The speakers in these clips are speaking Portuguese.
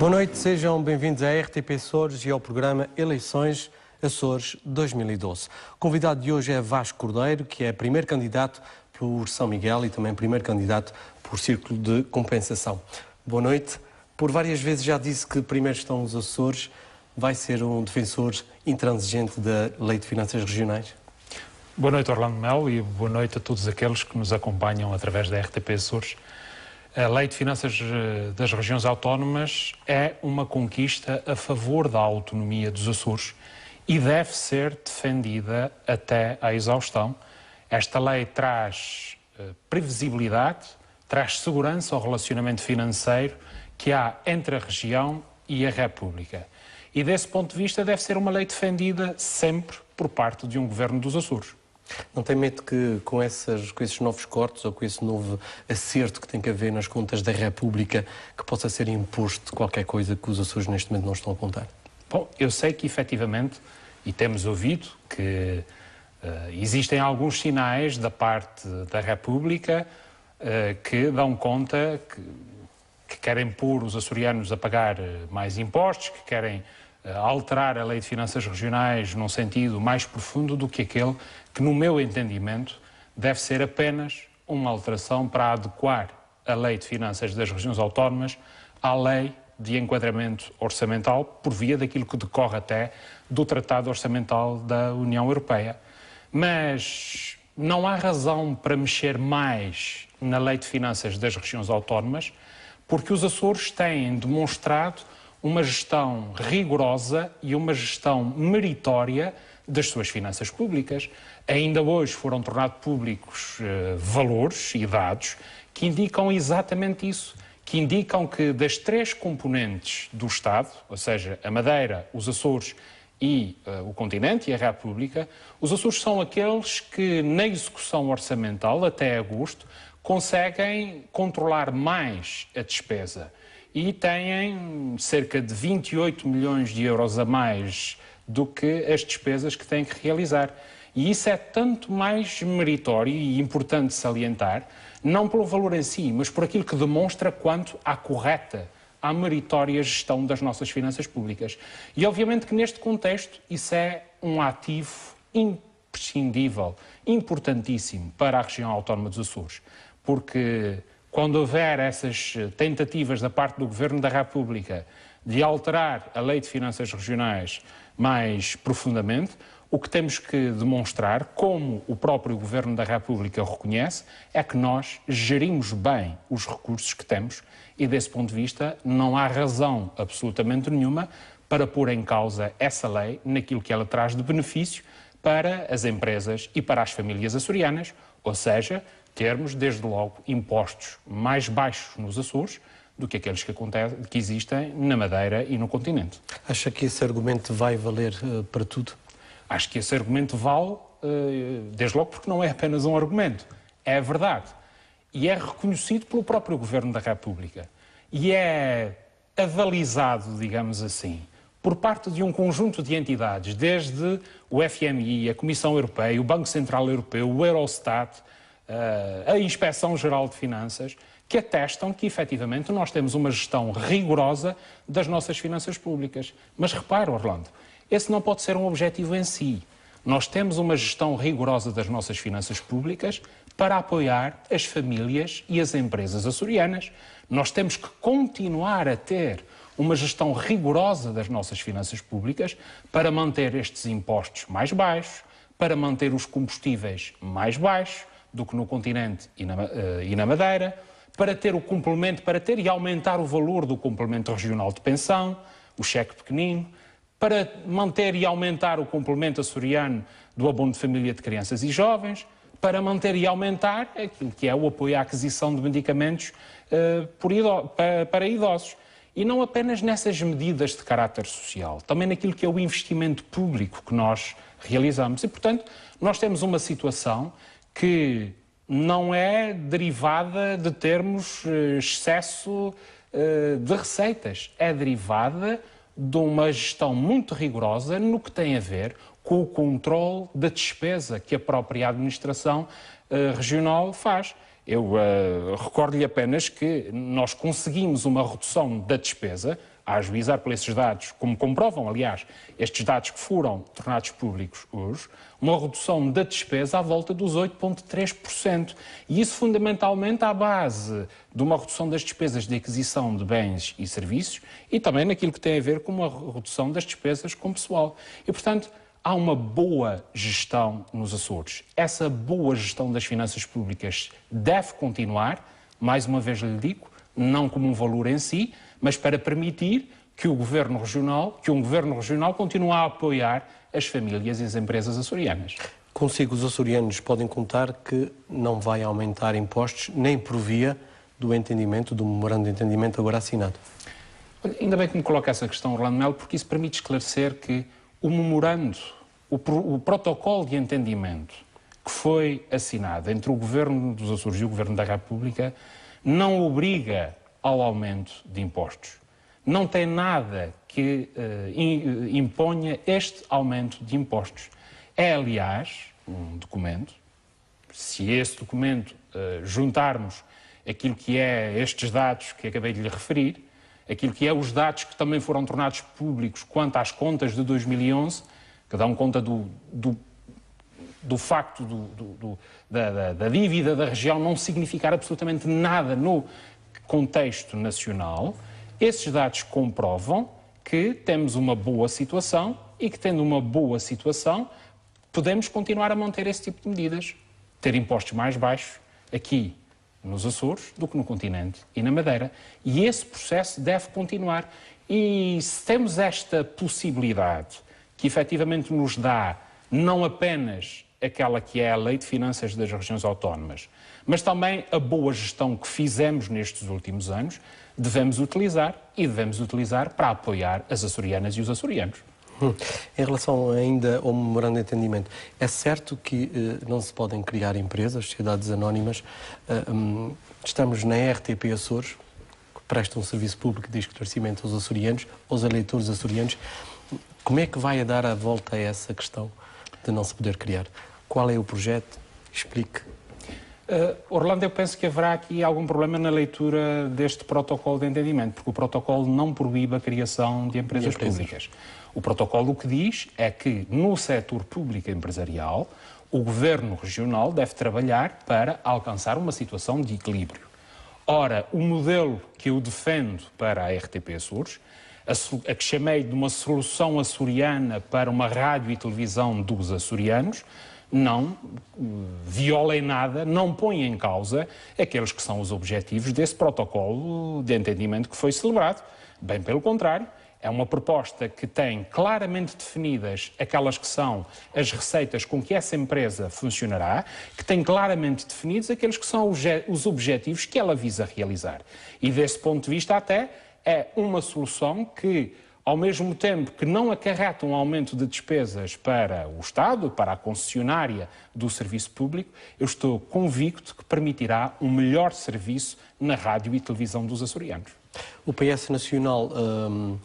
Boa noite, sejam bem-vindos à RTP Açores e ao programa Eleições Açores 2012. O convidado de hoje é Vasco Cordeiro, que é primeiro candidato por São Miguel e também primeiro candidato por Círculo de Compensação. Boa noite. Por várias vezes já disse que primeiro estão os Açores. Vai ser um defensor intransigente da Lei de Finanças Regionais? Boa noite, Orlando Mel e boa noite a todos aqueles que nos acompanham através da RTP Açores a Lei de Finanças eh, das Regiões Autónomas é uma conquista a favor da autonomia dos Açores e deve ser defendida até à exaustão. Esta lei traz eh, previsibilidade, traz segurança ao relacionamento financeiro que há entre a região e a República. E desse ponto de vista, deve ser uma lei defendida sempre por parte de um governo dos Açores. Não tem medo que com, essas, com esses novos cortes ou com esse novo acerto que tem que haver nas contas da República que possa ser imposto qualquer coisa que os Açores neste momento não estão a contar? Bom, eu sei que efetivamente, e temos ouvido, que uh, existem alguns sinais da parte da República uh, que dão conta que, que, querem pôr os açorianos a pagar eh, mais impostos, que querem eh, alterar a lei de finanças regionais num sentido mais profundo do que aquele que, no meu entendimento, deve ser apenas uma alteração para adequar a lei de finanças das regiões autónomas à lei de enquadramento orçamental por via daquilo que decorre até do Tratado Orçamental da União Europeia. Mas não há razão para mexer mais na lei de finanças das regiões autónomas, porque os Açores têm demonstrado uma gestão rigorosa e uma gestão meritória das suas finanças públicas. Ainda hoje foram tornados públicos eh, valores e dados que indicam exatamente isso, que indicam que das três componentes do Estado, ou seja, a Madeira, os Açores e uh, o continente e a República, os Açores são aqueles que, na execução orçamental, até agosto, conseguem controlar mais a despesa e têm cerca de 28 milhões de euros a mais do que as despesas que têm que realizar. E isso é tanto mais meritório e importante salientar, não pelo valor em si, mas por aquilo que demonstra quanto à correta, à meritória gestão das nossas finanças públicas. E obviamente que neste contexto isso é um ativo imprescindível, importantíssimo para a região autónoma dos Açores, porque quando houver essas tentativas da parte do Governo da República de alterar a lei de finanças regionais mais profundamente, o que temos que demonstrar, como o próprio Governo da República reconhece, é que nós gerimos bem os recursos que temos e, desse ponto de vista, não há razão absolutamente nenhuma para pôr em causa essa lei naquilo que ela traz de benefício para as empresas e para as famílias açorianas, ou seja, termos, desde logo, impostos mais baixos nos Açores do que aqueles que, acontece, que existem na Madeira e no continente. Acha que esse argumento vai valer uh, para tudo? Acho que esse argumento vale, uh, desde logo, porque não é apenas um argumento. É verdade. E é reconhecido pelo próprio Governo da República. E é avalizado, digamos assim, por parte de um conjunto de entidades, desde o FMI, a Comissão Europeia, o Banco Central Europeu, o Eurostat, eh, a Inspeção Geral de Finanças, que atestam que efetivamente nós temos uma gestão rigorosa das nossas finanças públicas. Mas repare Orlando, esse não pode ser um objetivo em si. Nós temos uma gestão rigorosa das nossas finanças públicas para apoiar as famílias e as empresas açorianas. Nós temos que continuar a ter uma gestão rigorosa das nossas finanças públicas para manter estes impostos mais baixos, para manter os combustíveis mais baixos, do que no continente e na, eh, e na Madeira, para ter o complemento, para ter e aumentar o valor do complemento regional de pensão, o cheque pequenino, para manter e aumentar o complemento açoriano do abono de família de crianças e jovens, para manter e aumentar aquilo que é o apoio à aquisição de medicamentos uh, eh, para, para idosos. E não apenas nessas medidas de caráter social, também naquilo que é o investimento público que nós realizamos. E, portanto, nós temos uma situação que não é derivada de termos eh, excesso eh, de receitas, é derivada de uma gestão muito rigorosa no que tem a ver com o controle da despesa que a própria administração eh, regional faz. Eu uh, recordo-lhe apenas que nós conseguimos uma redução da despesa a ajuizar por esses dados, como comprovam, aliás, estes dados que foram tornados públicos hoje, uma redução da despesa à volta dos 8,3%. E isso fundamentalmente à base de uma redução das despesas de aquisição de bens e serviços e também naquilo que tem a ver com uma redução das despesas com pessoal. E, portanto, há uma boa gestão nos Açores. Essa boa gestão das finanças públicas deve continuar, mais uma vez lhe digo, não como um valor em si, mas para permitir que o governo regional, que um governo regional continue a apoiar as famílias e as empresas açorianas. Consigo, os açorianos podem contar que não vai aumentar impostos nem por via do entendimento, do memorando de entendimento agora assinado. Olha, ainda bem que me coloca essa questão, Orlando Melo, porque isso permite esclarecer que o memorando, o, o protocolo de entendimento que foi assinado entre o Governo dos Açores e o Governo da República não obriga ao aumento de impostos. Não tem nada que uh, imponha este aumento de impostos. É, aliás, um documento, se esse documento uh, juntarmos aquilo que é estes dados que acabei de lhe referir, aquilo que é os dados que também foram tornados públicos quanto às contas de 2011, que dão conta do, do do facto do, do, do, da, da, da dívida da região não significar absolutamente nada no contexto nacional, esses dados comprovam que temos uma boa situação e que, tendo uma boa situação, podemos continuar a manter esse tipo de medidas. Ter impostos mais baixos aqui nos Açores do que no continente e na Madeira. E esse processo deve continuar. E se temos esta possibilidade, que efetivamente nos dá não apenas aquela que é a Lei de Finanças das Regiões Autónomas, mas também a boa gestão que fizemos nestes últimos anos, devemos utilizar e devemos utilizar para apoiar as açorianas e os açorianos. Hum. Em relação ainda ao memorando de entendimento, é certo que eh, não se podem criar empresas, sociedades anónimas. Uh, eh, um, estamos na RTP Açores, que presta um serviço público de esclarecimento aos açorianos, aos eleitores açorianos. Como é que vai a dar a volta a essa questão de não se poder criar? Qual é o projeto? Explique. Uh, Orlando, eu penso que haverá aqui algum problema na leitura deste protocolo de entendimento, porque o protocolo não proíbe a criação de empresas, empresas. públicas. O protocolo o que diz é que no setor público empresarial, o governo regional deve trabalhar para alcançar uma situação de equilíbrio. Ora, o modelo que eu defendo para a RTP Açores, a, que chamei de uma solução açoriana para uma rádio e televisão dos açorianos, não viola em nada, não põe em causa aqueles que são os objetivos desse protocolo de entendimento que foi celebrado. Bem pelo contrário, é uma proposta que tem claramente definidas aquelas que são as receitas com que essa empresa funcionará, que tem claramente definidos aqueles que são os objetivos que ela visa realizar. E desse ponto de vista, até é uma solução que ao mesmo tempo que não acarreta um aumento de despesas para o Estado, para a concessionária do serviço público, eu estou convicto que permitirá um melhor serviço na rádio e televisão dos açorianos. O PS Nacional um, um,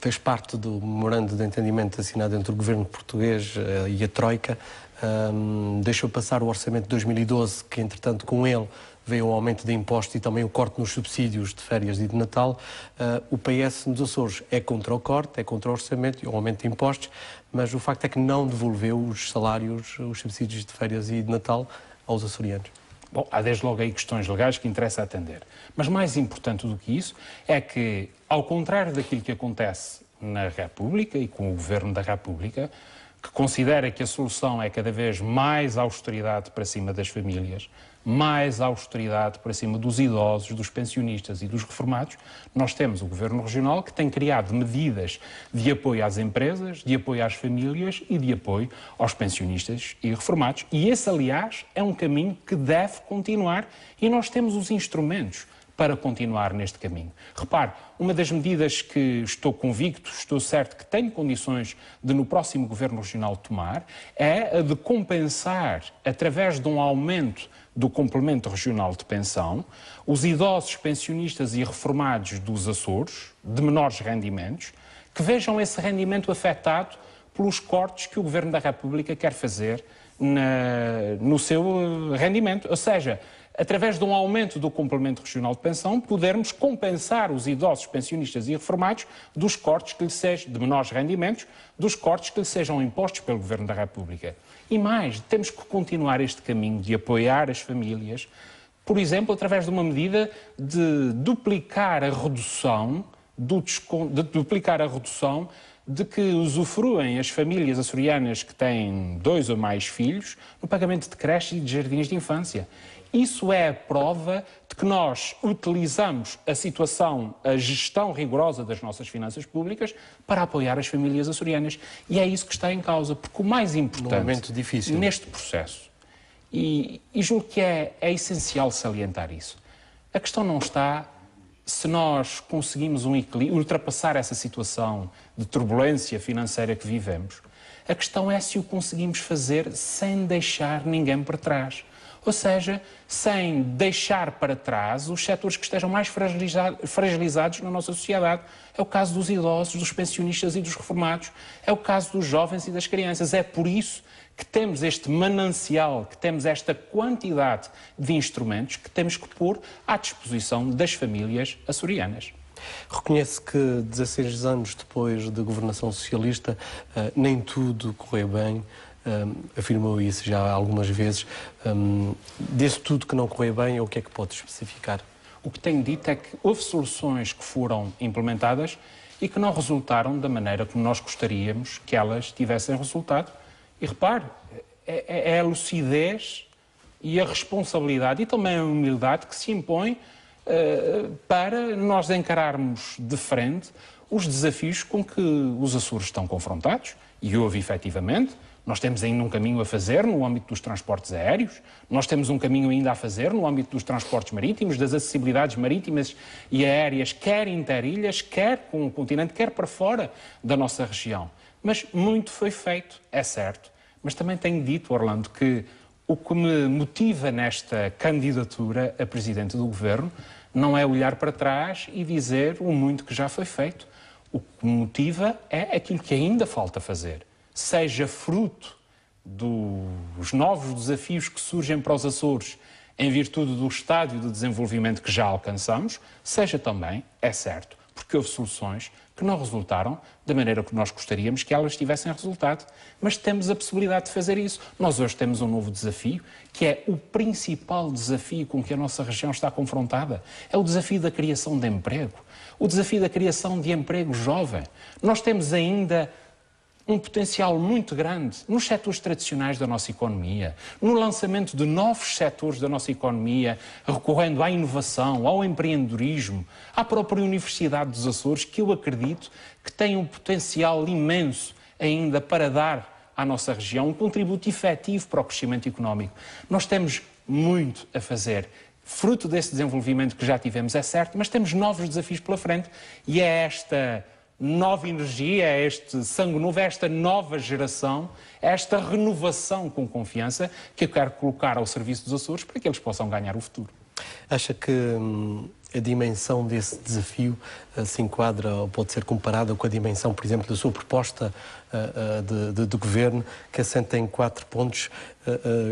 fez parte do memorando de entendimento assinado entre o governo português eh, e a Troika. Um, deixou passar o orçamento de 2012, que entretanto com ele veio o aumento de impostos e também o corte nos subsídios de férias e de Natal. Ah, o PS nos Açores é contra o corte, é contra o orçamento e o aumento de impostos, mas o facto é que não devolveu os salários, os subsídios de férias e de Natal aos açorianos. Bom, há desde logo aí questões legais que interessa atender. Mas mais importante do que isso é que, ao contrário daquilo que acontece na República e com o governo da República, que considera que a solução é cada vez mais austeridade para cima das famílias, mais austeridade por cima dos idosos, dos pensionistas e dos reformados. Nós temos o Governo Regional que tem criado medidas de apoio às empresas, de apoio às famílias e de apoio aos pensionistas e reformados. E esse, aliás, é um caminho que deve continuar e nós temos os instrumentos para continuar neste caminho. Repare, uma das medidas que estou convicto, estou certo que tenho condições de no próximo Governo Regional tomar, é a de compensar, através de um aumento do complemento regional de pensão, os idosos pensionistas e reformados dos Açores, de menores rendimentos, que vejam esse rendimento afetado pelos cortes que o Governo da República quer fazer na, no seu rendimento. Ou seja, através de um aumento do complemento regional de pensão, podermos compensar os idosos pensionistas e reformados dos cortes que lhes sejam, de menores rendimentos, dos cortes que lhes sejam impostos pelo Governo da República. E mais, temos que continuar este caminho de apoiar as famílias, por exemplo, através de uma medida de duplicar a redução do de duplicar a redução de que usufruem as famílias açorianas que têm dois ou mais filhos no pagamento de creche e de jardins de infância. Isso é a prova de que nós utilizamos a situação, a gestão rigorosa das nossas finanças públicas para apoiar as famílias açorianas. E é isso que está em causa, porque o mais importante difícil, neste processo, e, e julgo que é, é essencial salientar isso, a questão não está se nós conseguimos um equilíbrio, ultrapassar essa situação de turbulência financeira que vivemos, a questão é se o conseguimos fazer sem deixar ninguém para trás ou seja, sem deixar para trás os setores que estejam mais fragilizados na nossa sociedade. É o caso dos idosos, dos pensionistas e dos reformados, é o caso dos jovens e das crianças. É por isso que temos este manancial, que temos esta quantidade de instrumentos que temos que pôr à disposição das famílias açorianas. Reconhece que 16 anos depois da governação socialista eh, nem tudo correu bem um, afirmou isso já algumas vezes. Um, desse tudo que não correu bem, o que é que pode especificar? O que tenho dito é que houve soluções que foram implementadas e que não resultaram da maneira como nós gostaríamos que elas tivessem resultado. E repare, é, é, é a lucidez e a responsabilidade e também a humildade que se impõe uh, para nós encararmos de frente os desafios com que os Açores estão confrontados, e houve efetivamente, nós temos ainda um caminho a fazer no âmbito dos transportes aéreos, nós temos um caminho ainda a fazer no âmbito dos transportes marítimos, das acessibilidades marítimas e aéreas, quer interilhas, quer com o continente, quer para fora da nossa região. Mas muito foi feito, é certo. Mas também tenho dito, Orlando, que o que me motiva nesta candidatura a presidente do governo não é olhar para trás e dizer o muito que já foi feito. O que me motiva é aquilo que ainda falta fazer seja fruto dos novos desafios que surgem para os Açores em virtude do estádio de desenvolvimento que já alcançamos, seja também, é certo, porque houve soluções que não resultaram da maneira que nós gostaríamos que elas tivessem resultado. Mas temos a possibilidade de fazer isso. Nós hoje temos um novo desafio, que é o principal desafio com que a nossa região está confrontada. É o desafio da criação de emprego, o desafio da criação de emprego jovem. Nós temos ainda um potencial muito grande nos setores tradicionais da nossa economia, no lançamento de novos setores da nossa economia, recorrendo à inovação, ao empreendedorismo, à própria Universidade dos Açores, que eu acredito que tem um potencial imenso ainda para dar à nossa região um contributo efetivo para o crescimento económico. Nós temos muito a fazer. Fruto desse desenvolvimento que já tivemos, é certo, mas temos novos desafios pela frente e é esta nova energia, é este sangue novo, é esta nova geração, é esta renovação com confiança que eu quero colocar ao serviço dos Açores para que eles possam ganhar o futuro. Acha que hum, a dimensão desse desafio eh, se enquadra ou pode ser comparada com a dimensão, por exemplo, da sua proposta eh, eh, de, de, de governo, que assenta em quatro pontos.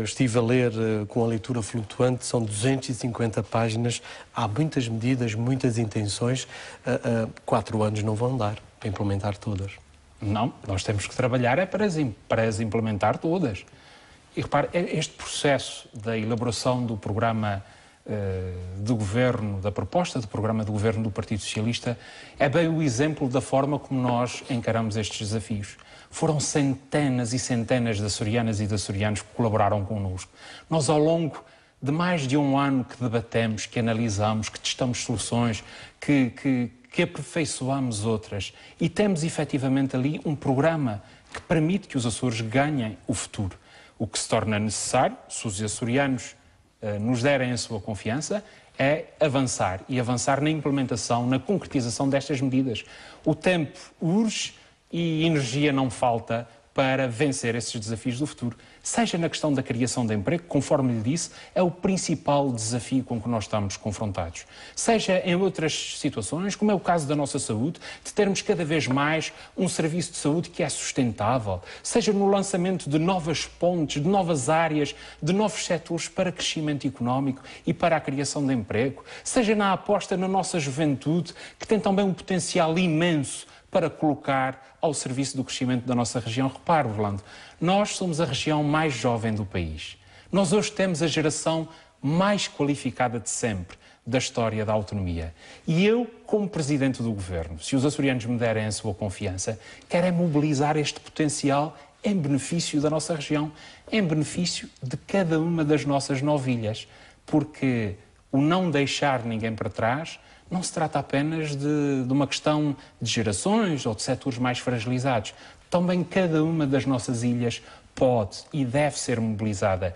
Estive a ler com a leitura flutuante, são 250 páginas, há muitas medidas, muitas intenções. Quatro anos não vão dar para implementar todas. Não, nós temos que trabalhar é para as, para as implementar todas. E repare, é este processo da elaboração do programa eh, do governo, da proposta do programa de governo do Partido Socialista, é bem o exemplo da forma como nós encaramos estes desafios. Foram centenas e centenas de açorianas e de açorianos que colaboraram connosco. Nós, ao longo de mais de um ano que debatemos, que analisamos, que testamos soluções, que, que, que aperfeiçoamos outras e temos efetivamente ali um programa que permite que os Açores ganhem o futuro. O que se torna necessário, se os açorianos eh, nos derem a sua confiança é avançar e avançar na implementação, na concretização destas medidas. O tempo urge e energia não falta para vencer esses desafios do futuro, seja na questão da criação de emprego, conforme lhe disse, é o principal desafio com que nós estamos confrontados, seja em outras situações, como é o caso da nossa saúde, de termos cada vez mais um serviço de saúde que é sustentável, seja no lançamento de novas pontes, de novas áreas, de novos setores para crescimento económico e para a criação de emprego, seja na aposta na nossa juventude, que tem também um potencial imenso para colocar ao serviço do crescimento da nossa região. Repare, Orlando, nós somos a região mais jovem do país. Nós hoje temos a geração mais qualificada de sempre da história da autonomia. E eu, como presidente do governo, se os açorianos me derem a sua confiança, quero é mobilizar este potencial em benefício da nossa região, em benefício de cada uma das nossas novilhas, porque o não deixar ninguém para trás não se trata apenas de, de uma questão de gerações ou de setores mais fragilizados. Também cada uma das nossas ilhas pode e deve ser mobilizada.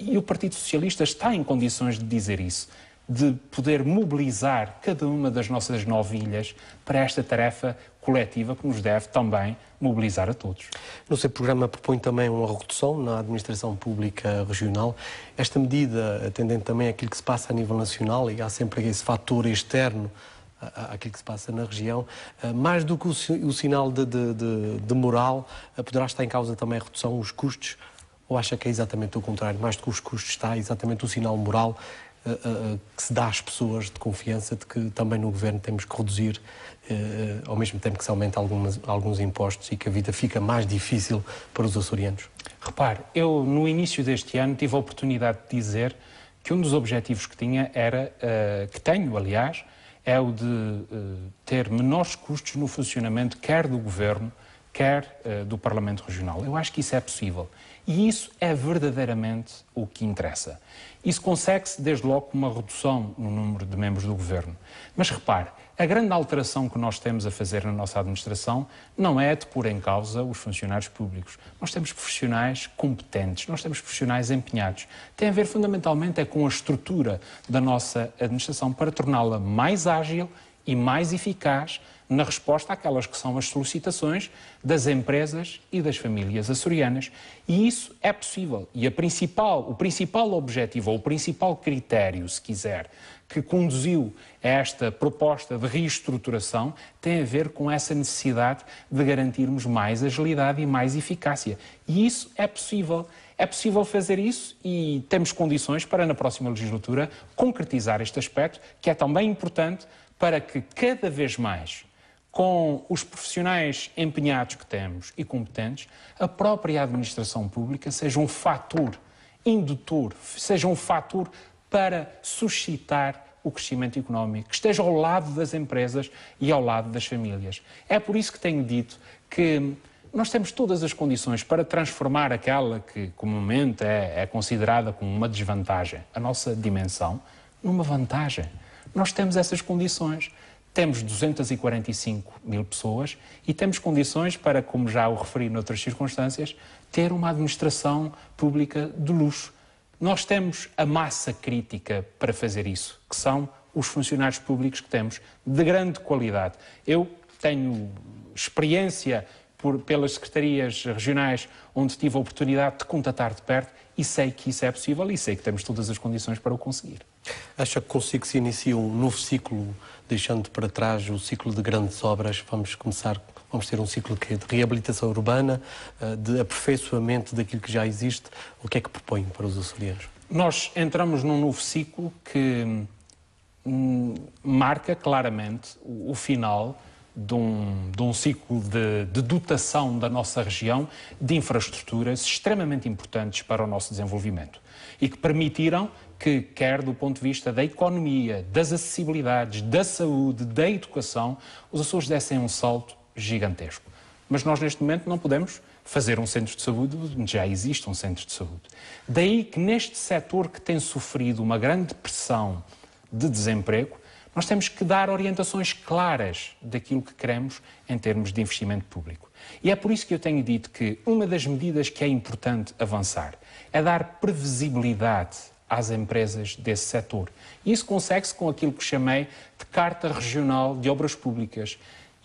E o Partido Socialista está em condições de dizer isso, de poder mobilizar cada uma das nossas nove ilhas para esta tarefa coletiva que nos deve também mobilizar a todos. No seu programa propõe também uma redução na administração pública regional. Esta medida, atendendo também àquilo que se passa a nível nacional, e há sempre esse fator externo àquilo que se passa na região, eh, mais do que o sinal de, de, de moral, eh, poderá estar em causa também a redução dos custos? Ou acha que é exatamente o contrário? Mais do que os custos está exatamente o sinal moral eh, que se dá às pessoas de confiança de que também no governo temos que reduzir eh, ao mesmo tempo que se aumenta algumas, alguns impostos e que a vida fica mais difícil para os açorianos? Repare, eu no início deste ano tive a oportunidade de dizer que um dos objetivos que tinha era, eh, que tenho aliás, é o de eh, ter menores custos no funcionamento quer do governo, quer eh, do Parlamento Regional. Eu acho que isso é possível. E isso é verdadeiramente o que interessa. Isso consegue-se desde logo com uma redução no número de membros do governo. Mas repare, a grande alteração que nós temos a fazer na nossa administração não é de pôr em causa os funcionários públicos. Nós temos profissionais competentes, nós temos profissionais empenhados. Tem a ver fundamentalmente é com a estrutura da nossa administração para torná-la mais ágil e mais eficaz na resposta àquelas que são as solicitações das empresas e das famílias açorianas. E isso é possível. E a principal, o principal objetivo, ou o principal critério, se quiser, que conduziu a esta proposta de reestruturação tem a ver com essa necessidade de garantirmos mais agilidade e mais eficácia. E isso é possível. É possível fazer isso e temos condições para, na próxima legislatura, concretizar este aspecto, que é também importante para que cada vez mais com os profissionais empenhados que temos e competentes, a própria administração pública seja um fator indutor, seja um fator para suscitar o crescimento económico, que esteja ao lado das empresas e ao lado das famílias. É por isso que tenho dito que nós temos todas as condições para transformar aquela que comumente é, é considerada como uma desvantagem, a nossa dimensão, numa vantagem. Nós temos essas condições. Temos 245 mil pessoas e temos condições para, como já o referi noutras circunstâncias, ter uma administração pública de luxo nós temos a massa crítica para fazer isso, que são os funcionários públicos que temos, de grande qualidade. Eu tenho experiência por, pelas secretarias regionais onde tive a oportunidade de contatar de perto e sei que isso é possível e sei que temos todas as condições para o conseguir. Acha que consigo se inicia um novo ciclo, deixando para trás o ciclo de grandes obras? Vamos começar vamos ter um ciclo é de, reabilitação urbana, eh, de aperfeiçoamento daquilo que já existe. O que é que propõe para os açorianos? Nós entramos num novo ciclo que hum, marca claramente o final de um, de um ciclo de, de, dotação da nossa região de infraestruturas extremamente importantes para o nosso desenvolvimento e que permitiram que, quer do ponto de vista da economia, das acessibilidades, da saúde, da educação, os Açores dessem um salto gigantesco. Mas nós, neste momento, não podemos fazer um centro de saúde onde já existe um centro de saúde. Daí que, neste setor que tem sofrido uma grande pressão de desemprego, nós temos que dar orientações claras daquilo que queremos em termos de investimento público. E é por isso que eu tenho dito que uma das medidas que é importante avançar é dar previsibilidade às empresas desse setor. Isso consegue-se com aquilo que chamei de Carta Regional de Obras Públicas,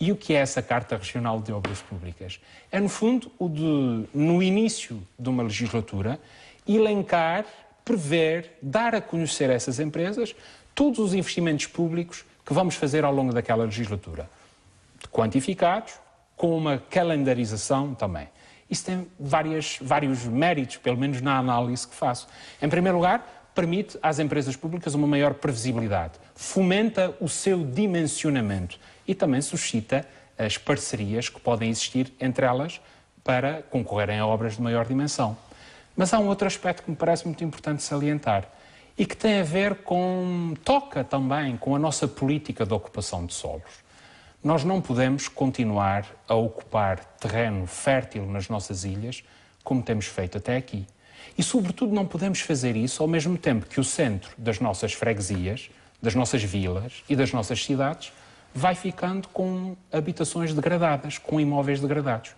e o que é essa Carta Regional de Obras Públicas? É, no fundo, o de, no início de uma legislatura, elencar, prever, dar a conhecer a essas empresas todos os investimentos públicos que vamos fazer ao longo daquela legislatura. Quantificados, com uma calendarização também. Isso tem várias, vários méritos, pelo menos na análise que faço. Em primeiro lugar, permite às empresas públicas uma maior previsibilidade, fomenta o seu dimensionamento e também suscita as parcerias que podem existir entre elas para concorrerem a obras de maior dimensão. Mas há um outro aspecto que me parece muito importante salientar e que tem a ver com, toca também com a nossa política de ocupação de solos. Nós não podemos continuar a ocupar terreno fértil nas nossas ilhas como temos feito até aqui. E, sobretudo, não podemos fazer isso ao mesmo tempo que o centro das nossas freguesias, das nossas vilas e das nossas cidades vai ficando com habitações degradadas, com imóveis degradados.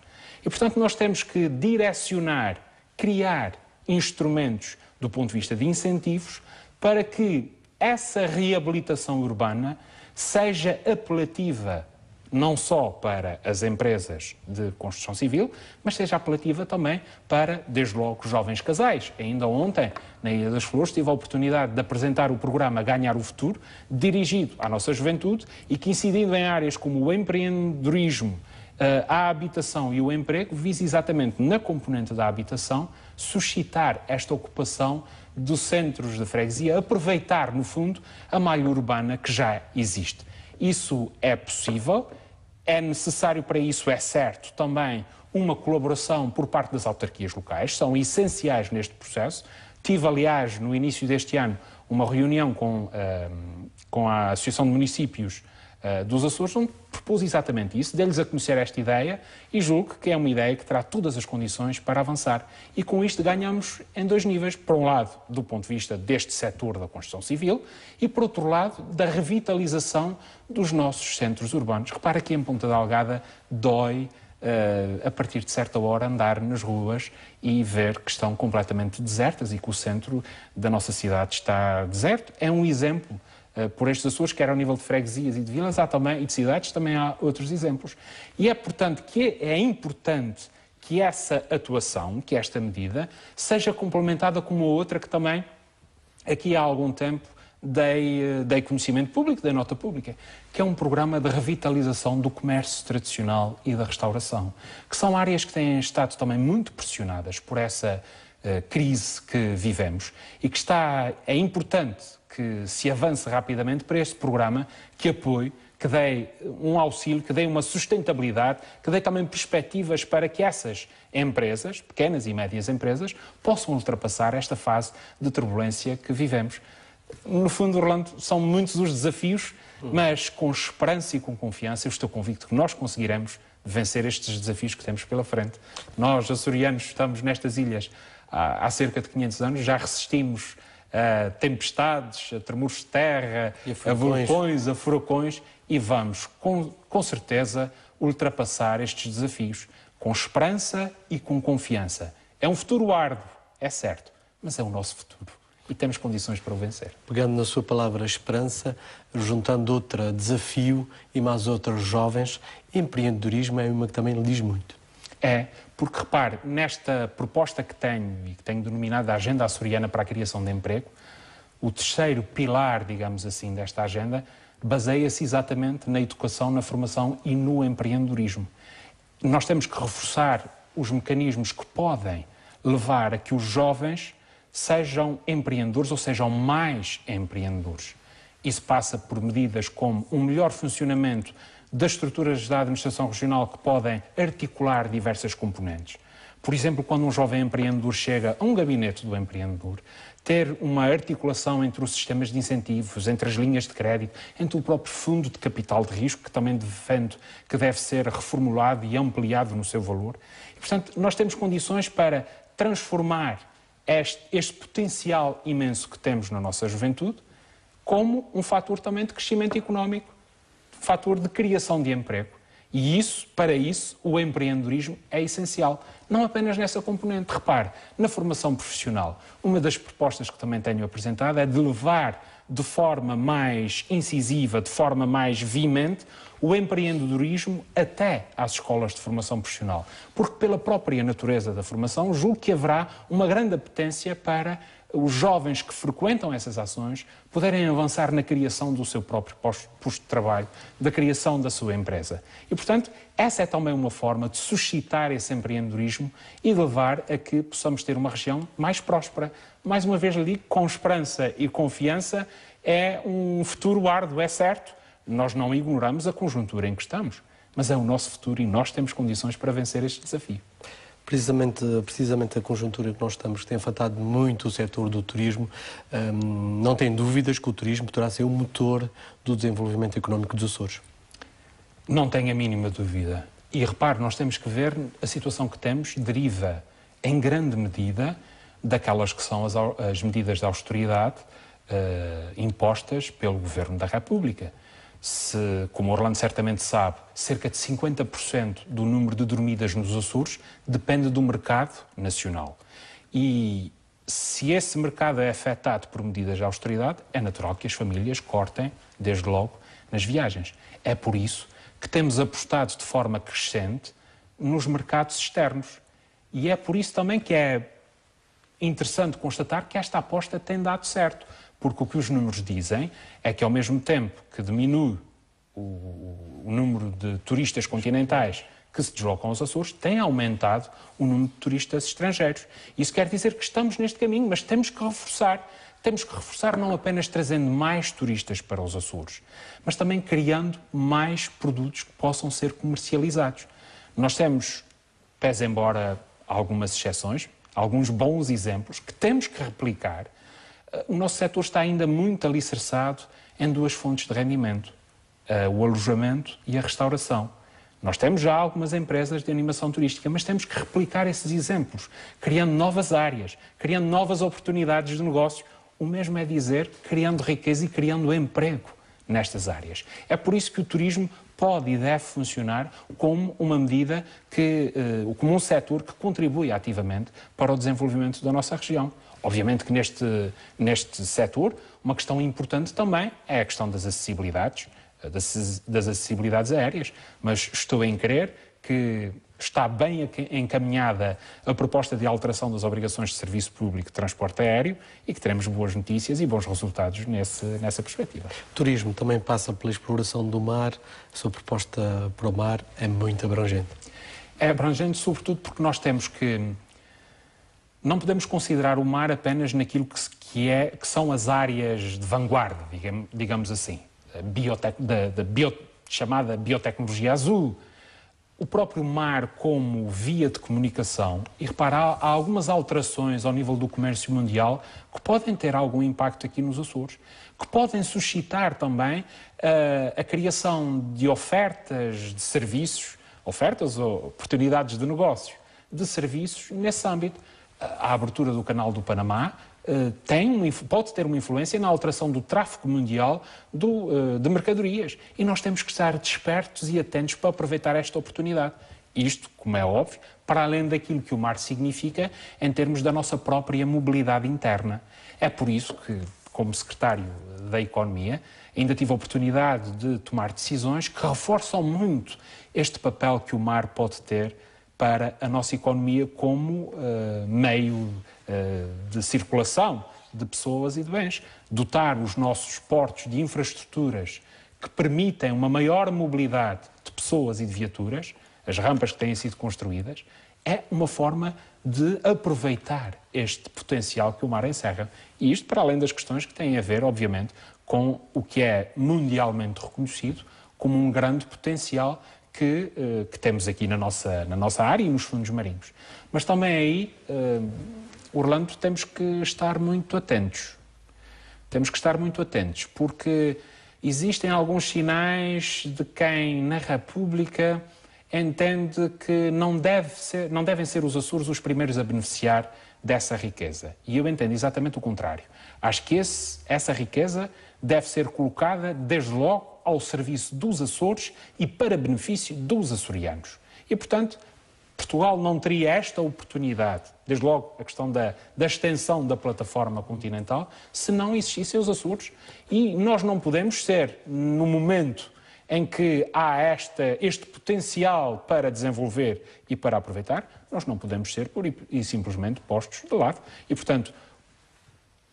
E, portanto, nós temos que direcionar, criar instrumentos do ponto de vista de incentivos para que essa reabilitação urbana seja apelativa não só para as empresas de construção civil, mas seja apelativa também para, desde logo, jovens casais. Ainda ontem, na Ilha das Flores, tive a oportunidade de apresentar o programa Ganhar o Futuro, dirigido à nossa juventude e que, incidindo em áreas como o empreendedorismo, eh, a habitação e o emprego, visa exatamente na componente da habitação suscitar esta ocupação dos centros de freguesia, aproveitar, no fundo, a malha urbana que já existe. Isso é possível, é necessário para isso, é certo, também uma colaboração por parte das autarquias locais, são essenciais neste processo. Tive, aliás, no início deste ano, uma reunião com, uh, com a Associação de Municípios eh, dos Açores, onde propôs exatamente isso, deles lhes a conhecer esta ideia e julgo que é uma ideia que terá todas as condições para avançar. E com isto ganhamos em dois níveis. Por um lado, do ponto de vista deste setor da construção civil e, por outro lado, da revitalização dos nossos centros urbanos. Repara que em Ponta da Algada dói Uh, a partir de certa hora andar nas ruas e ver que estão completamente desertas e que o centro da nossa cidade está deserto. É um exemplo eh, por estes Açores, quer ao nível de freguesias e de vilas, há também, e de cidades, também há outros exemplos. E é, portanto, que é, é importante que essa atuação, que esta medida, seja complementada com uma outra que também, aqui há algum tempo, dei, eh, dei conhecimento público, dei nota pública, que é um programa de revitalização do comércio tradicional e da restauração, que são áreas que têm estado também muito pressionadas por essa eh, crise que vivemos e que está, é importante que se avance rapidamente para este programa, que apoie, que dê um auxílio, que dê uma sustentabilidade, que dê também perspectivas para que essas empresas, pequenas e médias empresas, possam ultrapassar esta fase de turbulência que vivemos. No fundo, Orlando, são muitos os desafios, uhum. mas com esperança e com confiança, eu estou convicto que nós conseguiremos vencer estes desafios que temos pela frente. Nós, açorianos, estamos nestas ilhas há, há cerca de 500 anos, já resistimos a tempestades, a tremores de terra, a, vulcões, a furacões, e vamos, com, com certeza, ultrapassar estes desafios com esperança e com confiança. É um futuro árduo, é certo, mas é o nosso futuro e temos condições para o vencer. Pegando na sua palavra esperança, juntando outra desafio e mais outros jovens, empreendedorismo é uma que também lhe diz muito. É, porque, repare, nesta proposta que tenho e que tenho denominada Agenda Açoriana para a Criação de Emprego, o terceiro pilar, digamos assim, desta agenda baseia-se exatamente na educação, na formação e no empreendedorismo. Nós temos que reforçar os mecanismos que podem levar a que os jovens sejam empreendedores ou sejam mais empreendedores. Isso passa por medidas como um melhor funcionamento das estruturas da administração regional que podem articular diversas componentes. Por exemplo, quando um jovem empreendedor chega a um gabinete do empreendedor, ter uma articulação entre os sistemas de incentivos, entre as linhas de crédito, entre o próprio fundo de capital de risco, que também defendo que deve ser reformulado e ampliado no seu valor. E, portanto, nós temos condições para transformar este, este potencial imenso que temos na nossa juventude como um fator também de crescimento económico fator de criação de emprego. E isso, para isso, o empreendedorismo é essencial. Não apenas nessa componente. Repare, na formação profissional, uma das propostas que também tenho apresentado é de levar de forma mais incisiva, de forma mais vimente, o empreendedorismo até às escolas de formação profissional. Porque, pela própria natureza da formação, julgo que haverá uma grande apetência para os jovens que frequentam essas ações poderem avançar na criação do seu próprio posto, de trabalho, da criação da sua empresa. E, portanto, essa é também uma forma de suscitar esse empreendedorismo e levar a que possamos ter uma região mais próspera. Mais uma vez, lhe digo, com esperança e confiança, é um futuro árduo, é certo. Nós não ignoramos a conjuntura em que estamos, mas é o nosso futuro e nós temos condições para vencer este desafio precisamente, precisamente a conjuntura que nós estamos, que tem afetado muito o setor do turismo, hum, não tem dúvidas que o turismo poderá ser o motor do desenvolvimento económico dos Açores. Não tenho a mínima dúvida. E repare, nós temos que ver a situação que temos deriva, em grande medida, daquelas que são as, as medidas de austeridade uh, impostas pelo Governo da República se, como Orlando certamente sabe, cerca de 50% do número de dormidas nos Açores depende do mercado nacional. E se esse mercado é afetado por medidas de austeridade, é natural que as famílias cortem, desde logo, nas viagens. É por isso que temos apostado de forma crescente nos mercados externos. E é por isso também que é interessante constatar que esta aposta tem dado certo porque o que os números dizem é que, ao mesmo tempo que diminui o, o número de turistas continentais que se deslocam aos Açores, tem aumentado o número de turistas estrangeiros. Isso quer dizer que estamos neste caminho, mas temos que reforçar. Temos que reforçar não apenas trazendo mais turistas para os Açores, mas também criando mais produtos que possam ser comercializados. Nós temos, pese embora algumas exceções, alguns bons exemplos que temos que replicar o nosso setor está ainda muito alicerçado em duas fontes de rendimento, o alojamento e a restauração. Nós temos já algumas empresas de animação turística, mas temos que replicar esses exemplos, criando novas áreas, criando novas oportunidades de negócio. O mesmo é dizer criando riqueza e criando emprego nestas áreas. É por isso que o turismo pode e deve funcionar como uma medida que, eh, como um setor que contribui ativamente para o desenvolvimento da nossa região. Obviamente que neste, neste setor, uma questão importante também é a questão das acessibilidades, eh, das, das acessibilidades aéreas, mas estou em crer que está bem encaminhada a proposta de alteração das obrigações de serviço público de transporte aéreo e que teremos boas notícias e bons resultados nesse, nessa perspectiva. Turismo também passa pela exploração do mar, a sua proposta para o mar é muito abrangente. É abrangente, sobretudo porque nós temos que não podemos considerar o mar apenas naquilo que, que, é, que são as áreas de vanguarda, digamos, digamos assim, da, biotec, da, da bio, chamada biotecnologia azul, o próprio mar como via de comunicação, e repara, há algumas alterações ao nível do comércio mundial que podem ter algum impacto aqui nos Açores, que podem suscitar também uh, a criação de ofertas de serviços, ofertas ou oportunidades de negócio, de serviços nesse âmbito a abertura do canal do Panamá eh, tem, pode ter uma influência na alteração do tráfego mundial do, eh, de mercadorias. E nós temos que estar despertos e atentos para aproveitar esta oportunidade. Isto, como é óbvio, para além daquilo que o mar significa em termos da nossa própria mobilidade interna. É por isso que, como secretário da Economia, ainda tive a oportunidade de tomar decisões que reforçam muito este papel que o mar pode ter para a nossa economia como uh, meio uh, de circulação de pessoas e de bens. Dotar os nossos portos de infraestruturas que permitem uma maior mobilidade de pessoas e de viaturas, as rampas que têm sido construídas, é uma forma de aproveitar este potencial que o mar encerra. E isto para além das questões que têm a ver, obviamente, com o que é mundialmente reconhecido como um grande potencial que, eh, que, temos aqui na nossa, na nossa área e nos fundos marinhos. Mas também aí, eh, Orlando, temos que estar muito atentos. Temos que estar muito atentos, porque existem alguns sinais de quem na República entende que não, deve ser, não devem ser os Açores os primeiros a beneficiar dessa riqueza. E eu entendo exatamente o contrário. Acho que esse, essa riqueza deve ser colocada desde logo ao serviço dos Açores e para benefício dos açorianos. E, portanto, Portugal não teria esta oportunidade, desde logo a questão da, da, extensão da plataforma continental, se não existissem os Açores. E nós não podemos ser, no momento em que há esta, este potencial para desenvolver e para aproveitar, nós não podemos ser por, e simplesmente postos de lado. E, portanto,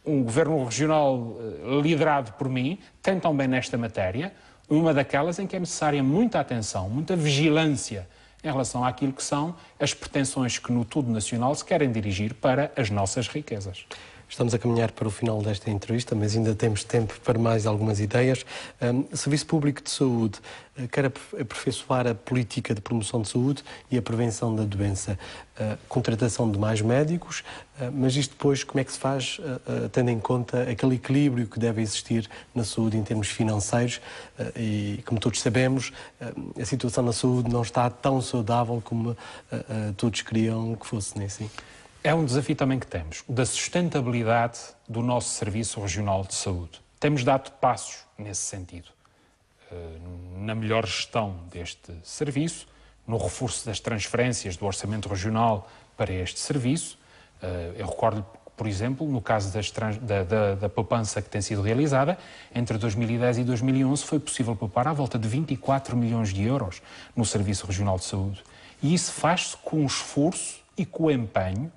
um governo regional eh, liderado por mim tem também nesta matéria uma daquelas em que é necessária muita atenção, muita vigilância em relação àquilo que são as pretensões que no tudo nacional se querem dirigir para as nossas riquezas. Estamos a caminhar para o final desta entrevista, mas ainda temos tempo para mais algumas ideias. Um, Serviço Público de Saúde eh, quer aperfeiçoar a política de promoção de saúde e a prevenção da doença. Uh, contratação de mais médicos, uh, mas isto depois como é que se faz, uh, tendo em conta aquele equilíbrio que deve existir na saúde em termos financeiros e, como todos sabemos, a situação na saúde não está tão saudável como todos queriam que fosse, nem é assim? É um desafio também que temos, o da sustentabilidade do nosso Serviço Regional de Saúde. Temos dado passos nesse sentido, eh, na melhor gestão deste serviço, no reforço das transferências do Orçamento Regional para este serviço. Eh, eu recordo por exemplo, no caso das, da, da, da, poupança que tem sido realizada, entre 2010 e 2011 foi possível poupar à volta de 24 milhões de euros no Serviço Regional de Saúde. E isso faz-se com o esforço e com o empenho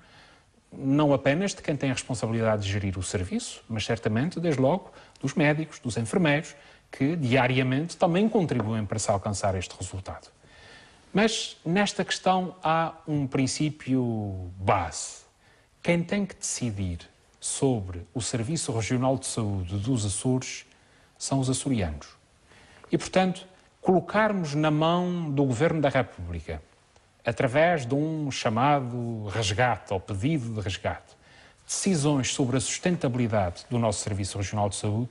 não apenas de quem tem a responsabilidade de gerir o serviço, mas certamente, desde logo, dos médicos, dos enfermeiros, que diariamente também contribuem para se alcançar este resultado. Mas nesta questão há um princípio base. Quem tem que decidir sobre o Serviço Regional de Saúde dos Açores são os açorianos. E, portanto, colocarmos na mão do Governo da República através de um chamado resgate ou pedido de resgate, decisões sobre a sustentabilidade do nosso Serviço Regional de Saúde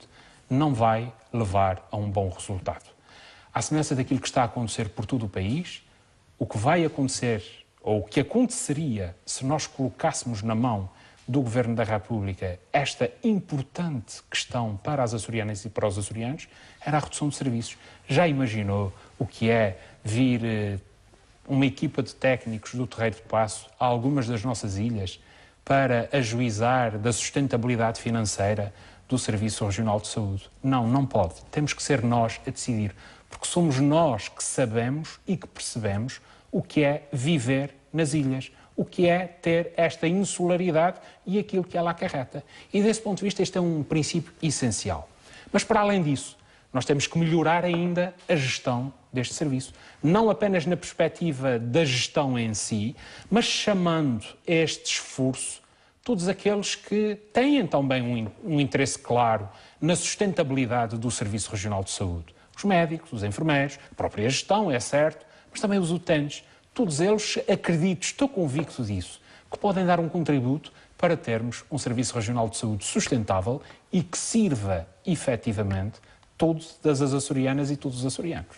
não vai levar a um bom resultado. À semelhança daquilo que está a acontecer por todo o país, o que vai acontecer ou o que aconteceria se nós colocássemos na mão do Governo da República esta importante questão para as açorianas e para os açorianos era a redução de serviços. Já imaginou o que é vir eh, uma equipa de técnicos do Terreiro de Passo a algumas das nossas ilhas para ajuizar da sustentabilidade financeira do Serviço Regional de Saúde. Não, não pode. Temos que ser nós a decidir, porque somos nós que sabemos e que percebemos o que é viver nas ilhas, o que é ter esta insularidade e aquilo que ela acarreta. E desse ponto de vista, este é um princípio essencial. Mas para além disso, nós temos que melhorar ainda a gestão deste serviço, não apenas na perspectiva da gestão em si, mas chamando a este esforço todos aqueles que têm também um, um interesse claro na sustentabilidade do Serviço Regional de Saúde. Os médicos, os enfermeiros, a própria gestão, é certo, mas também os utentes. Todos eles, acredito, estou convicto disso, que podem dar um contributo para termos um Serviço Regional de Saúde sustentável e que sirva efetivamente todas as açorianas e todos os açorianos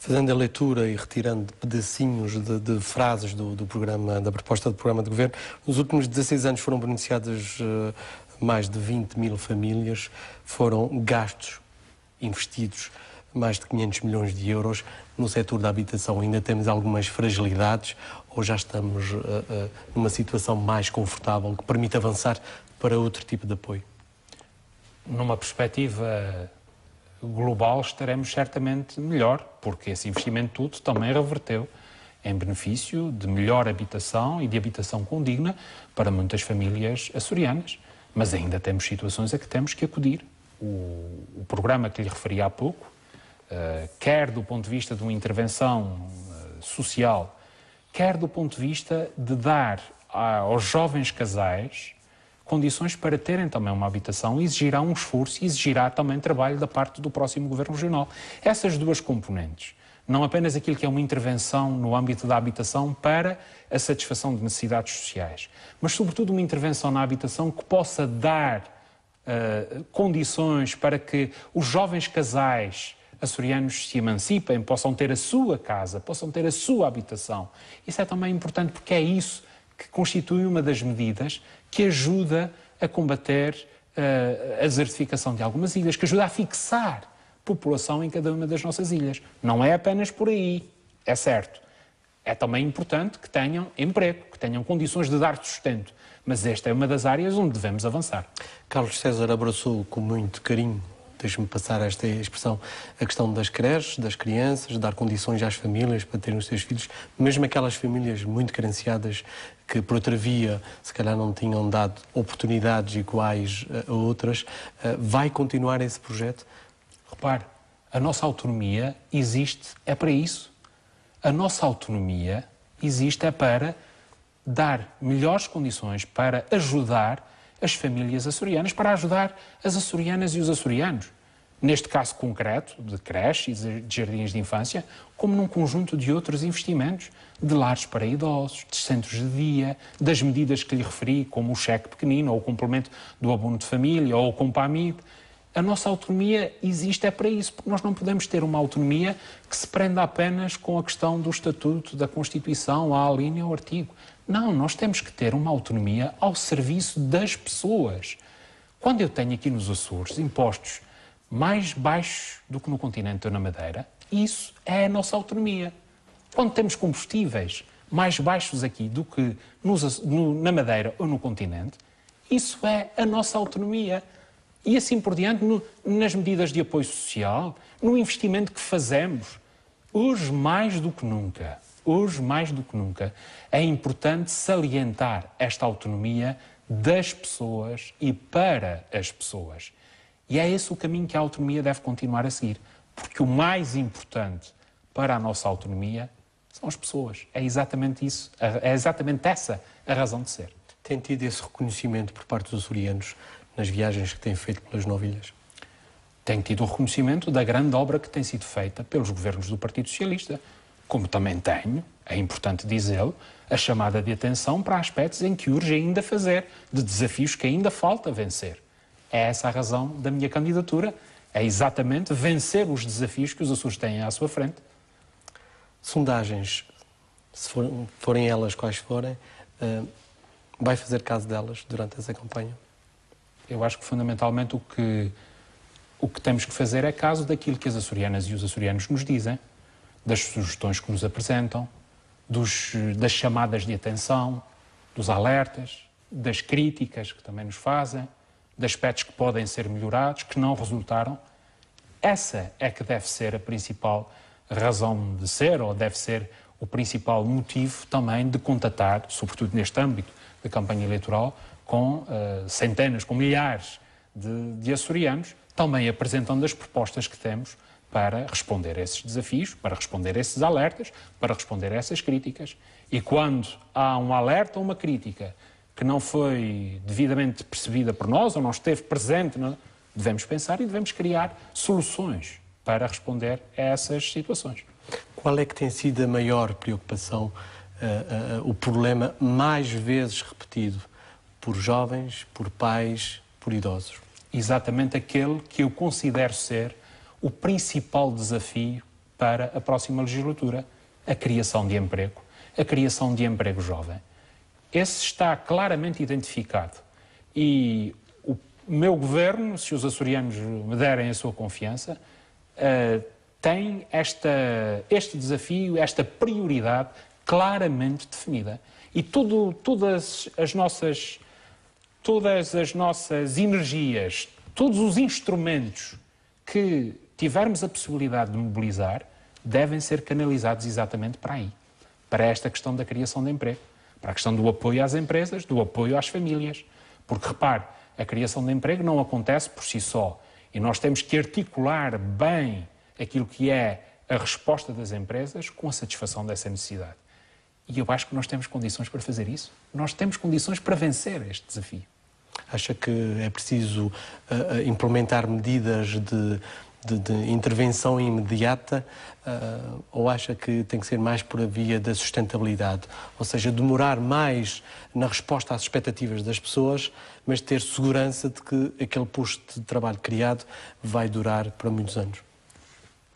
fazendo a leitura e retirando pedacinhos de, de frases do, do, programa, da proposta do programa de governo, nos últimos 16 anos foram beneficiadas uh, mais de 20 mil famílias, foram gastos investidos mais de 500 milhões de euros no setor da habitação. Ainda temos algumas fragilidades ou já estamos uh, uh, numa situação mais confortável que permite avançar para outro tipo de apoio? Numa perspectiva global estaremos certamente melhor, porque esse investimento tudo também reverteu em benefício de melhor habitação e de habitação condigna para muitas famílias açorianas. Mas ainda temos situações a que temos que acudir. O, o programa que lhe referi há pouco, uh, quer do ponto de vista de uma intervenção uh, social, quer do ponto de vista de dar a, aos jovens casais condições para terem também uma habitação exigirá um esforço, e exigirá também trabalho da parte do próximo Governo Regional. Essas duas componentes não apenas aquilo que é uma intervenção no âmbito da habitação para a satisfação de necessidades sociais, mas sobretudo uma intervenção na habitação que possa dar uh, condições para que os jovens casais açorianos se emancipem, possam ter a sua casa, possam ter a sua habitação. Isso é também importante porque é isso que constitui uma das medidas que ajuda a combater uh, a desertificação de algumas ilhas, que ajuda a fixar população em cada uma das nossas ilhas. Não é apenas por aí, é certo. É também importante que tenham emprego, que tenham condições de dar sustento. Mas esta é uma das áreas onde devemos avançar. Carlos César abraçou com muito carinho deixe-me passar esta expressão, a questão das creches, das crianças, dar condições às famílias para terem os seus filhos, mesmo aquelas famílias muito carenciadas que, por outra via, se calhar não tinham dado oportunidades iguais eh, a outras, eh, vai continuar esse projeto? Repare, a nossa autonomia existe, é para isso. A nossa autonomia existe é para dar melhores condições para ajudar as famílias açorianas, para ajudar as açorianas e os açorianos. Neste caso concreto, de creches, de jardins de infância, como num conjunto de outros investimentos de lares para idosos, de centros de dia, das medidas que lhe referi, como o cheque pequenino, ou o complemento do abono de família, ou o Compamid. A nossa autonomia existe é para isso, porque nós não podemos ter uma autonomia que se prenda apenas com a questão do Estatuto, da Constituição, à linha ou artigo. Não, nós temos que ter uma autonomia ao serviço das pessoas. Quando eu tenho aqui nos Açores impostos mais baixos do que no continente ou na Madeira, isso é a nossa autonomia. Quando temos combustíveis mais baixos aqui do que nos, no, na Madeira ou no continente, isso é a nossa autonomia. E assim por diante, no, nas medidas de apoio social, no investimento que fazemos, hoje mais do que nunca, hoje mais do que nunca, é importante salientar esta autonomia das pessoas e para as pessoas. E é esse o caminho que a autonomia deve continuar a seguir, porque o mais importante para a nossa autonomia são as pessoas. É exatamente isso, é exatamente essa a razão de ser. Tem tido esse reconhecimento por parte dos açorianos nas viagens que têm feito pelas novilhas? Tem tido o reconhecimento da grande obra que tem sido feita pelos governos do Partido Socialista, como também tenho, é importante dizê-lo, a chamada de atenção para aspectos em que urge ainda fazer, de desafios que ainda falta vencer. É essa a razão da minha candidatura, é exatamente vencer os desafios que os Açores têm à sua frente sondagens, se forem, forem elas quais forem, uh, vai fazer caso delas durante essa campanha? Eu acho que fundamentalmente o que, o que temos que fazer é caso daquilo que as açorianas e os açorianos nos dizem, das sugestões que nos apresentam, dos, das chamadas de atenção, dos alertas, das críticas que também nos fazem, de aspectos que podem ser melhorados, que não resultaram. Essa é que deve ser a principal razão de ser ou deve ser o principal motivo também de contatar, sobretudo neste âmbito da campanha eleitoral, com uh, centenas, com milhares de, de açorianos, também apresentando as propostas que temos para responder a esses desafios, para responder a esses alertas, para responder a essas críticas. E quando há um alerta ou uma crítica que não foi devidamente percebida por nós ou não esteve presente, é? devemos pensar e devemos criar soluções para responder a essas situações. Qual é que tem sido a maior preocupação, uh, uh, o problema mais vezes repetido por jovens, por pais, por idosos? Exatamente aquele que eu considero ser o principal desafio para a próxima legislatura, a criação de emprego, a criação de emprego jovem. Esse está claramente identificado e o meu governo, se os açorianos me derem a sua confiança, eh, tem esta, este desafio, esta prioridade claramente definida. E tudo, todas as nossas todas as nossas energias, todos os instrumentos que tivermos a possibilidade de mobilizar, devem ser canalizados exatamente para aí, para esta questão da criação de emprego, para a questão do apoio às empresas, do apoio às famílias. Porque repare, a criação de emprego não acontece por si só. E nós temos que articular bem aquilo que é a resposta das empresas com a satisfação dessa necessidade. E eu acho que nós temos condições para fazer isso. Nós temos condições para vencer este desafio. Acha que é preciso uh, implementar medidas de de, de intervenção imediata uh, ou acha que tem que ser mais por a via da sustentabilidade? Ou seja, demorar mais na resposta às expectativas das pessoas, mas ter segurança de que aquele posto de trabalho criado vai durar para muitos anos?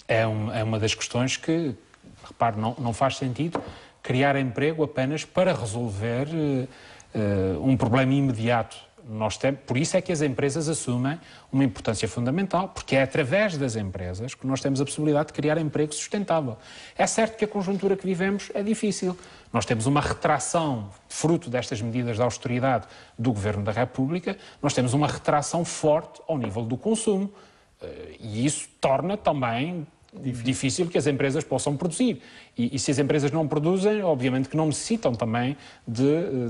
É, um, é uma das questões que, repare, não, não faz sentido criar emprego apenas para resolver uh, um problema imediato nós por isso é que as empresas assumem uma importância fundamental, porque é através das empresas que nós temos a possibilidade de criar emprego sustentável. É certo que a conjuntura que vivemos é difícil. Nós temos uma retração, fruto destas medidas de austeridade do Governo da República, nós temos uma retração forte ao nível do consumo. Eh, e isso torna também difícil. difícil, que as empresas possam produzir. E, e, se as empresas não produzem, obviamente que não necessitam também de,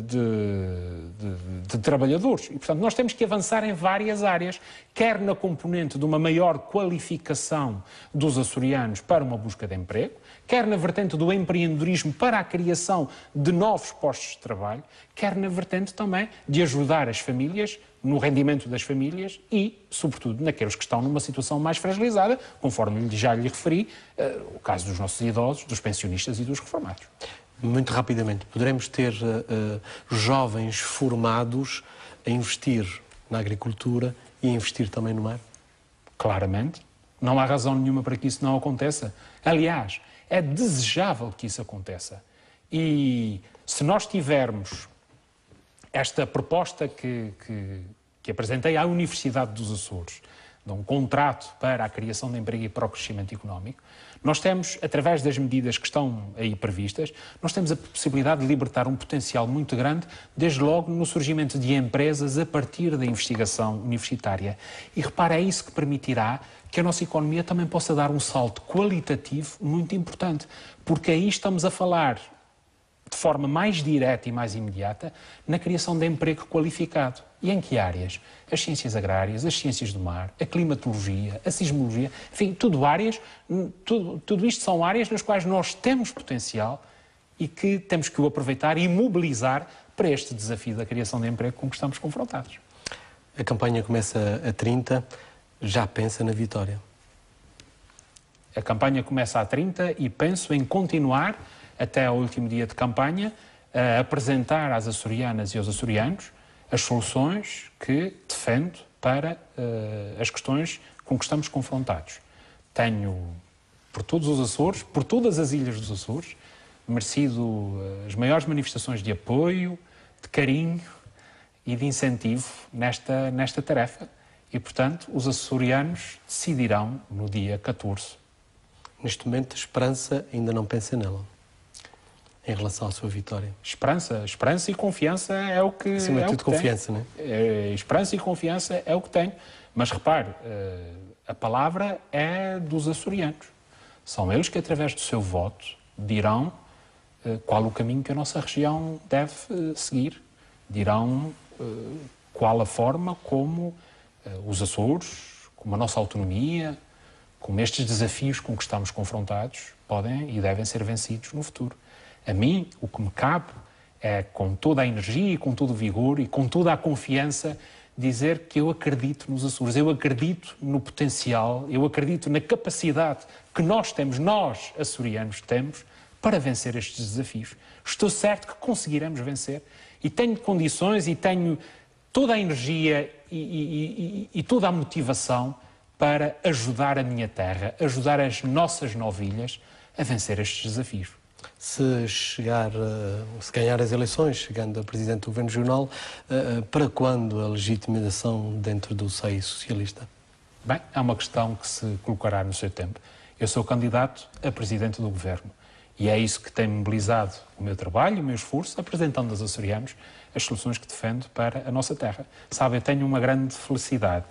de, de, de, trabalhadores. E, portanto, nós temos que avançar em várias áreas, quer na componente de uma maior qualificação dos açorianos para uma busca de emprego, quer na vertente do empreendedorismo para a criação de novos postos de trabalho, quer na vertente também de ajudar as famílias no rendimento das famílias e, sobretudo, naqueles que estão numa situação mais fragilizada, conforme já lhe referi, eh, o caso dos nossos idosos, dos pensionistas e dos reformados. Muito rapidamente, poderemos ter uh, jovens formados a investir na agricultura e a investir também no mar? Claramente. Não há razão nenhuma para que isso não aconteça. Aliás, é desejável que isso aconteça. E se nós tivermos esta proposta que, que, que apresentei à Universidade dos Açores, de um contrato para a criação de emprego e para o crescimento económico, nós temos, através das medidas que estão aí previstas, nós temos a possibilidade de libertar um potencial muito grande, desde logo no surgimento de empresas a partir da investigação universitária. E repara, é isso que permitirá que a nossa economia também possa dar um salto qualitativo muito importante, porque aí estamos a falar de forma mais direta e mais imediata na criação de emprego qualificado. E em que áreas? As ciências agrárias, as ciências do mar, a climatologia, a sismologia, enfim, tudo áreas, tudo, tudo isto são áreas nas quais nós temos potencial e que temos que o aproveitar e mobilizar para este desafio da criação de emprego com que estamos confrontados. A campanha começa a 30, já pensa na vitória? A campanha começa a 30 e penso em continuar até ao último dia de campanha, a apresentar às açorianas e aos açorianos as soluções que defendo para uh, as questões com que estamos confrontados. Tenho, por todos os Açores, por todas as ilhas dos Açores, merecido eh, as maiores manifestações de apoio, de carinho e de incentivo nesta, nesta tarefa. E, portanto, os açorianos decidirão no dia 14. Neste momento, a esperança ainda não pensa nela em relação à sua vitória? Esperança. Esperança e confiança é o que. Acima é de tudo, confiança, tenho. né? É, esperança e confiança é o que tenho. Mas repare, eh, a palavra é dos açorianos. São eles que, através do seu voto, dirão eh, qual o caminho que a nossa região deve eh, seguir. Dirão qual a forma como os Açores, como a nossa autonomia, como estes desafios com que estamos confrontados podem e devem ser vencidos no futuro. A mim, o que me cabe é, com toda a energia e com todo o vigor e com toda a confiança, dizer que eu acredito nos Açores, eu acredito no potencial, eu acredito na capacidade que nós temos, nós açorianos temos, para vencer estes desafios. Estou certo que conseguiremos vencer e tenho condições e tenho toda a energia e, e, e, e toda a motivação para ajudar a minha terra, ajudar as nossas novilhas a vencer estes desafios se chegar, eh, se ganhar as eleições, chegando a presidente do governo regional, eh, eh, para quando a legitimização dentro do seio socialista? Bem, é uma questão que se colocará no seu tempo. Eu sou candidato a presidente do governo e é isso que tem mobilizado o meu trabalho, o meu esforço, apresentando aos açorianos as soluções que defendo para a nossa terra. Sabe, eu tenho uma grande felicidade.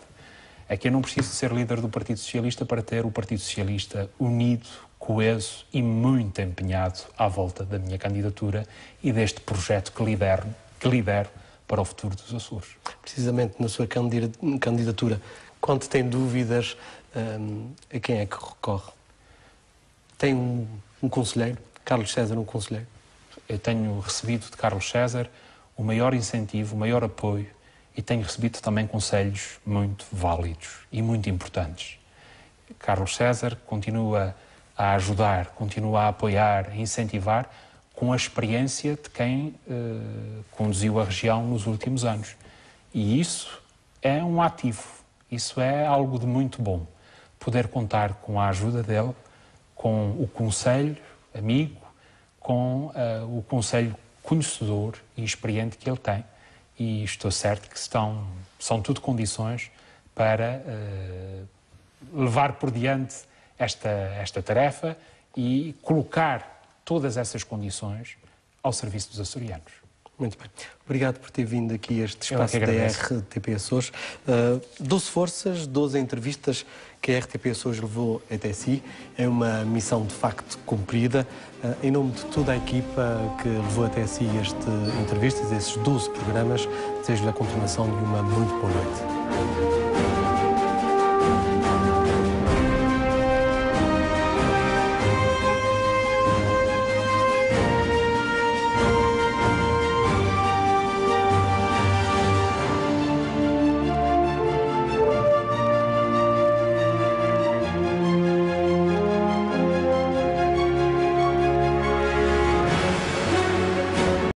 É que eu não preciso ser líder do Partido Socialista para ter o Partido Socialista unido, coeso e muito empenhado à volta da minha candidatura e deste projeto que lidero, que lidero para o futuro dos Açores. Precisamente na sua candidatura, quando tem dúvidas, um, a quem é que recorre? Tem um, um conselheiro? Carlos César, um conselheiro? Eu tenho recebido de Carlos César o maior incentivo, o maior apoio e tenho recebido também conselhos muito válidos e muito importantes. Carlos César continua a ajudar, continua a apoiar, a incentivar, com a experiência de quem eh, conduziu a região nos últimos anos. E isso é um ativo, isso é algo de muito bom. Poder contar com a ajuda dele, com o conselho amigo, com eh, o conselho conhecedor e experiente que ele tem. E estou certo que estão, são tudo condições para eh, levar por diante esta, esta tarefa e colocar todas essas condições ao serviço dos açorianos. Muito bem. Obrigado por ter vindo aqui a este é espaço da RTP Açores. Uh, ah, 12 forças, 12 entrevistas que a RTP Açores levou até si. É uma missão de facto cumprida. Uh, em nome de toda a equipa que levou até si este entrevistas, esses 12 programas, desejo-lhe a continuação de uma muito boa noite.